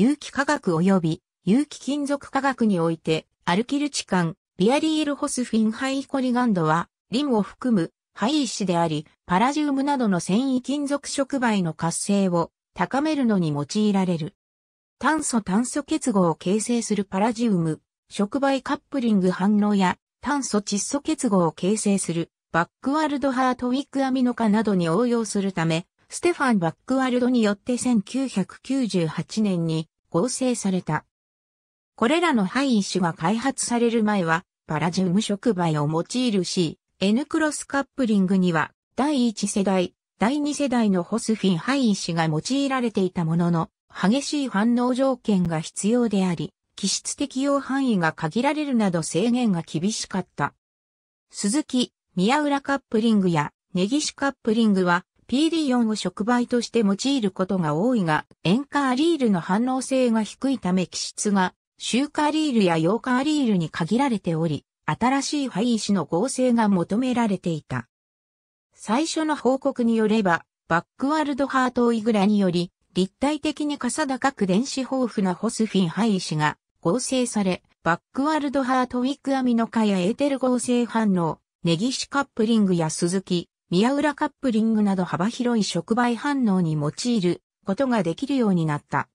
有機化学及び有機金属化学において、アルキルチカン、ビアリールホスフィンハイコリガンドは、リンを含むイ石であり、パラジウムなどの繊維金属触媒の活性を高めるのに用いられる。炭素炭素結合を形成するパラジウム、触媒カップリング反応や炭素窒素結合を形成するバックワールドハートウィックアミノ化などに応用するため、ステファン・バックワルドによって1998年に合成された。これらの廃種が開発される前は、パラジウム触媒を用いるし、n クロスカップリングには、第1世代、第2世代のホスフィン廃種が用いられていたものの、激しい反応条件が必要であり、気質適用範囲が限られるなど制限が厳しかった。鈴木、宮浦カップリングや根岸カップリングは PD4 を触媒として用いることが多いが、塩化アリールの反応性が低いため気質が、臭化アリールや溶化アリールに限られており、新しい廃石の合成が求められていた。最初の報告によれば、バックワールドハートイグラにより、立体的に傘高く電子豊富なホスフィン廃石が合成され、バックワールドハートウィックアミノ化やエーテル合成反応、ネギシカップリングや鈴木、宮浦カップリングなど幅広い触媒反応に用いることができるようになった。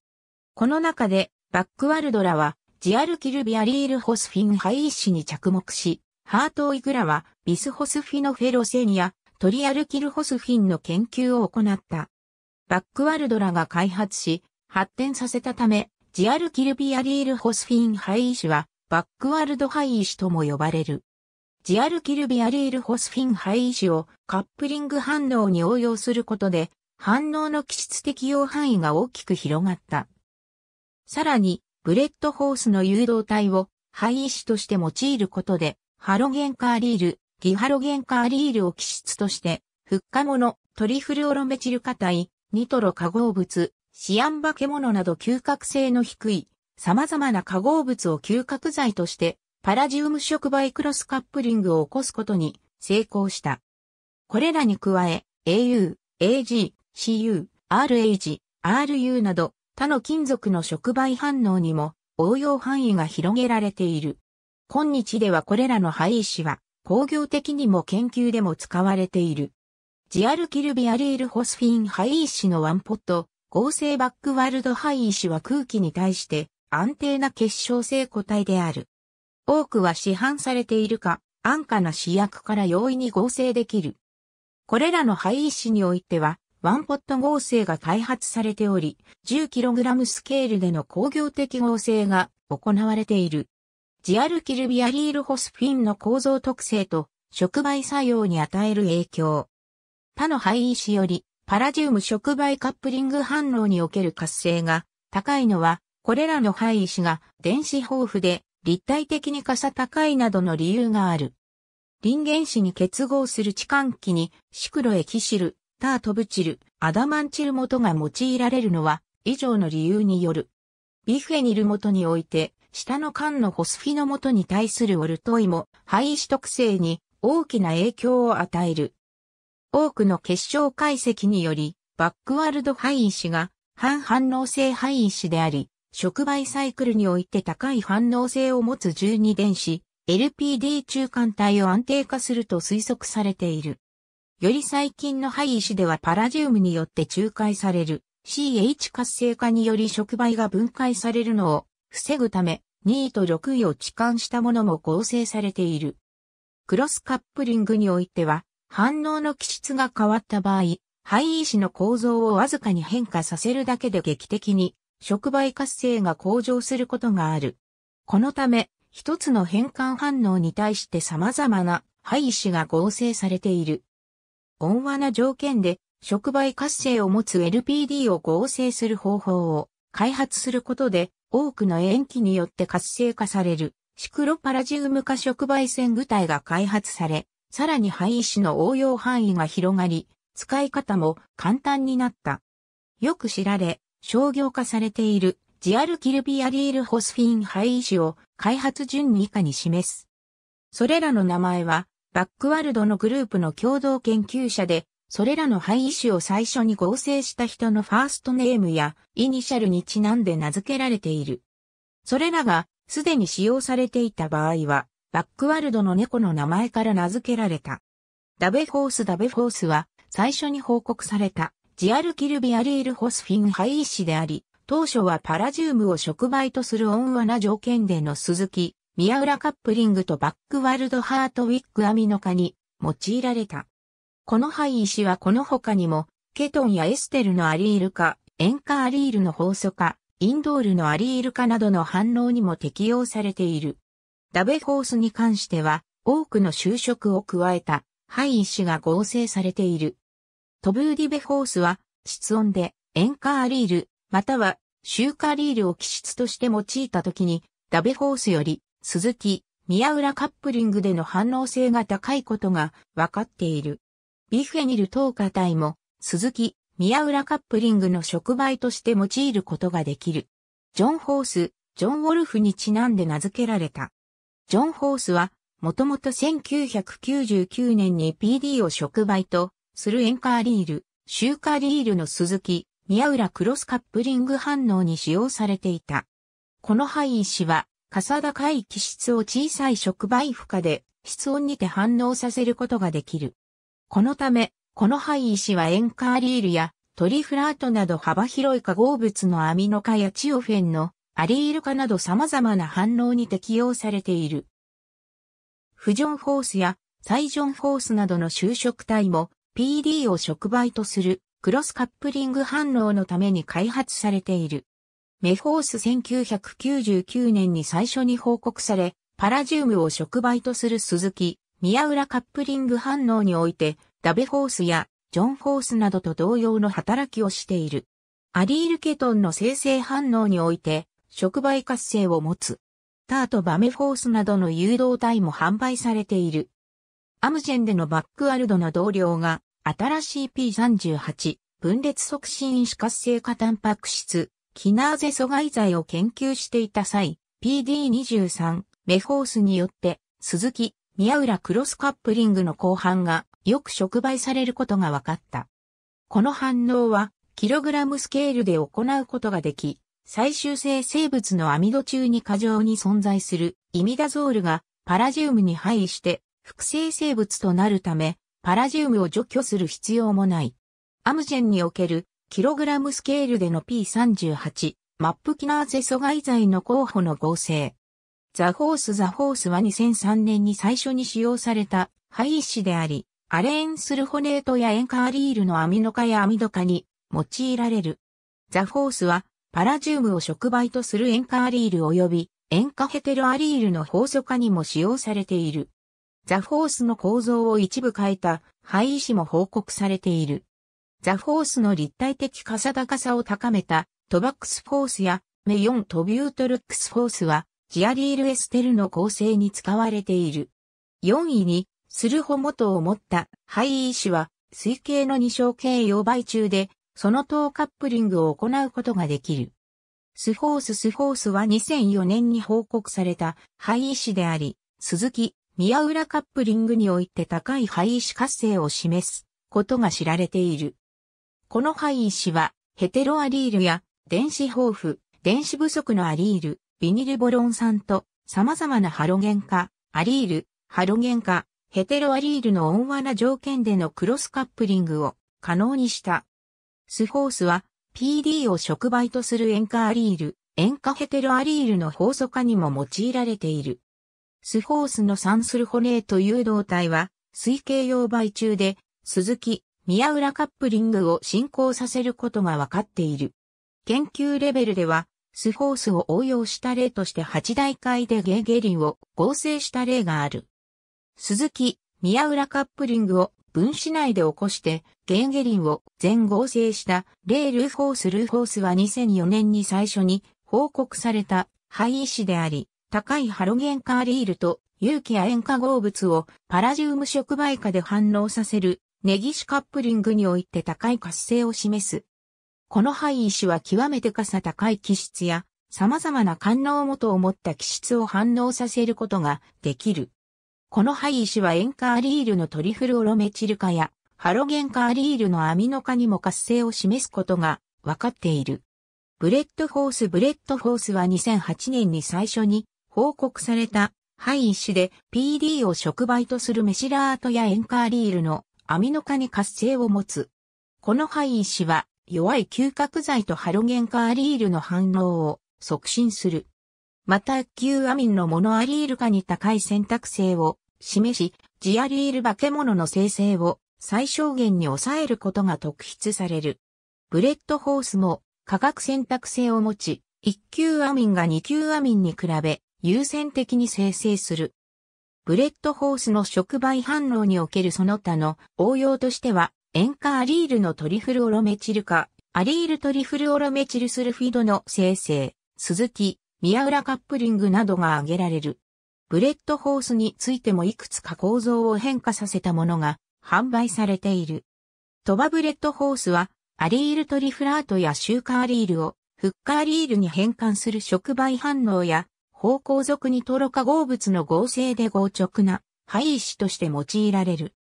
この中で、バックワルドラは、ジアルキルビアリールホスフィンイ一子に着目し、ハートオイグラは、ビスホスフィノフェロセニア、トリアルキルホスフィンの研究を行った。バックワルドラが開発し、発展させたため、ジアルキルビアリールホスフィンイ一子は、バックワルドイ一子とも呼ばれる。ジアルキルビアリールホスフィン配位子をカップリング反応に応用することで、反応の基質適用範囲が大きく広がった。さらに、ブレッドホースの誘導体を配位子として用いることで、ハロゲンカーリール、ギハロゲンカーリールを基質として、復化物、トリフルオロメチル化体、ニトロ化合物、シアン化け物など嗅覚性の低い、様々な化合物を嗅覚剤としてパラジウム触媒クロスカップリングを起こすことに成功した。これらに加え、AU、AG、CU、RH、RU など他の金属の触媒反応にも応用範囲が広げられている。今日ではこれらの配石は工業的にも研究でも使われている。ジアルキルビアリールホスフィン配石のワンポット、合成バックワールド配石は空気に対して安定な結晶性個体である。多くは市販されているか、安価な試薬から容易に合成できる。これらの配石においては、ワンポット合成が開発されており、10kg スケールでの工業的合成が行われている。ジアルキルビアリールホスフィンの構造特性と触媒作用に与える影響。他の配石より、パラジウム触媒カップリング反応における活性が高いのは、これらの配石が電子豊富で立体的に傘高いなどの理由がある。リンゲン子に結合する置換器にシクロエキシル、タートブチル、アダマンチル元が用いられるのは以上の理由による。ビフェニル元において、下の管のホスフィの元に対するオルトイも肺止特性に大きな影響を与える。多くの結晶解析により、バックワールド肺止が反反応性肺止であり、触媒サイクルにおいて高い反応性を持つ12電子、LPD 中間体を安定化すると推測されている。より最近の肺石ではパラジウムによって仲介される CH 活性化により触媒が分解されるのを防ぐため2位と6位を置換したものも合成されている。クロスカップリングにおいては反応の基質が変わった場合、肺石の構造をわずかに変化させるだけで劇的に触媒活性が向上することがある。このため、一つの変換反応に対して様々な配子が合成されている。温和な条件で触媒活性を持つ LPD を合成する方法を開発することで多くの塩基によって活性化されるシクロパラジウム化触媒線具体が開発され、さらに廃止の応用範囲が広がり、使い方も簡単になった。よく知られ、商業化されているジアルキルビアリールホスフィン廃種を開発順以下に示す。それらの名前は、バックワルドのグループの共同研究者で、それらの廃種を最初に合成した人のファーストネームやイニシャルにちなんで名付けられている。それらがすでに使用されていた場合は、バックワルドの猫の名前から名付けられた。ダベフォースダベフォースは最初に報告されたジアルキルビアリールホスフィン肺医師であり、当初はパラジウムを触媒とする温和な条件での鈴木、宮浦カップリングとバックワールドハートウィックアミノ化に用いられた。この肺医師はこの他にも、ケトンやエステルのアリール化、塩化アリールの放素化、インドールのアリール化などの反応にも適用されている。ダベホースに関しては、多くの就職を加えた、肺医師が合成されている。トブーディベホースは、室温で、塩化アリール、または、シューカリールを気質として用いた時に、ダベホースより、鈴木、宮浦カップリングでの反応性が高いことが分かっている。ビフェニル糖化体も、鈴木、宮浦カップリングの触媒として用いることができる。ジョン・ホース、ジョン・ウォルフにちなんで名付けられた。ジョン・ホースは、もともと1999年に PD を触媒とするエンカーリール、シューカーリールの鈴木、宮浦クロスカップリング反応に使用されていた。この配石は、さ高い気質を小さい触媒負荷で室温にて反応させることができる。このため、この灰石はエンカーリールやトリフラートなど幅広い化合物のアミノ化やチオフェンのアリール化など様々な反応に適用されている。フジョンフォースやサイジョンフォースなどの就職体も PD を触媒とするクロスカップリング反応のために開発されている。メフォース1999年に最初に報告され、パラジウムを触媒とする鈴木、宮浦カップリング反応において、ダベフォースやジョンフォースなどと同様の働きをしている。アリールケトンの生成反応において、触媒活性を持つ。タートバメフォースなどの誘導体も販売されている。アムジェンでのバックアルドの同僚が、新しい P38、分裂促進因子活性化タンパク質、キナーゼ阻害剤を研究していた際、PD23、メフォースによって、鈴木、宮浦クロスカップリングの後半がよく触媒されることが分かった。この反応は、キログラムスケールで行うことができ、最終性生物のアミド中に過剰に存在するイミダゾールがパラジウムに配して複製生物となるため、パラジウムを除去する必要もない。アムジェンにおける、キログラムスケールでの P38、マップキナーゼ阻害剤の候補の合成。ザホースザホースは2003年に最初に使用された廃止であり、アレーンスルホネートや塩化アリールのアミノ化やアミド化に用いられる。ザホースはパラジウムを触媒とする塩化アリール及び塩化ヘテロアリールの放素化にも使用されている。ザ・フォースの構造を一部変えた廃医師も報告されている。ザ・フォースの立体的傘高さを高めたトバックスフォースやメヨントビュートルックスフォースはジアリールエステルの構成に使われている。4位にスルホ元を持った廃医師は水系の二小形溶媒中でその等カップリングを行うことができる。スフォーススフォースは2004年に報告された廃医師であり、鈴木宮浦カップリングにおいて高い灰石活性を示すことが知られている。この灰石は、ヘテロアリールや電子豊富、電子不足のアリール、ビニルボロン酸と様々なハロゲン化、アリール、ハロゲン化、ヘテロアリールの温和な条件でのクロスカップリングを可能にした。スフォースは PD を触媒とする塩化アリール、塩化ヘテロアリールの法則化にも用いられている。スフォースの酸スルホネーという体は、水系溶媒中で、鈴木、宮浦カップリングを進行させることが分かっている。研究レベルでは、スフォースを応用した例として八大会でゲーゲリンを合成した例がある。鈴木、宮浦カップリングを分子内で起こして、ゲーゲリンを全合成した例ルーフォースルーフォースは2004年に最初に報告された肺医師であり、高いハロゲンカーリールと有機亜塩化合物をパラジウム触媒化で反応させるネギシカップリングにおいて高い活性を示す。この肺石は極めてかさ高い気質や様々な官能元を持った気質を反応させることができる。この肺石は塩化アリールのトリフルオロメチル化やハロゲン化アリールのアミノ化にも活性を示すことが分かっている。ブレッドフォースブレッドフォースは2008年に最初に報告された、廃医師で PD を触媒とするメシラートやエンカーリールのアミノ化に活性を持つ。この廃医師は弱い嗅覚剤とハロゲンカーリールの反応を促進する。また、旧アミンのモノアリール化に高い選択性を示し、ジアリール化け物の生成を最小限に抑えることが特筆される。ブレッドホースも化学選択性を持ち、1級アミンが2級アミンに比べ優先的に生成する。ブレッドホースの触媒反応におけるその他の応用としては、塩化アリールのトリフルオロメチル化、アリールトリフルオロメチルスルフィドの生成、鈴木、宮浦カップリングなどが挙げられる。ブレッドホースについてもいくつか構造を変化させたものが販売されている。トバブレッドホースは、アリールトリフラートやシューカーリールをフッカーリールに変換する触媒反応や方向属にトロ化合物の合成で合直な廃石として用いられる。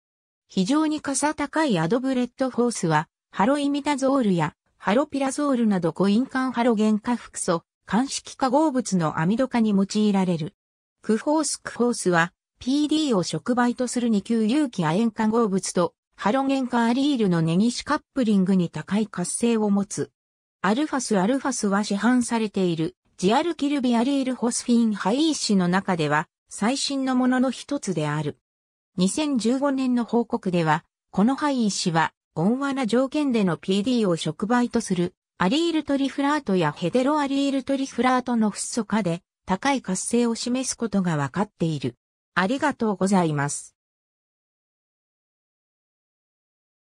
非常に傘高いアドブレッドフォースは、ハロイミダゾールやハロピラゾールなどコインンハロゲン化複素、間式化合物のアミド化に用いられる。クフォースクフォースは、PD を触媒とする二級有機亜鉛化合物と、ハロゲン化アリールのネギシカップリングに高い活性を持つ。アルファスアルファスは市販されているジアルキルビアリールホスフィンハイーの中では最新のものの一つである。2015年の報告では、このハイー氏は、温和な条件での PD を触媒とする、アリールトリフラートやヘデロアリールトリフラートのフッ素化で、高い活性を示すことがわかっている。ありがとうございます。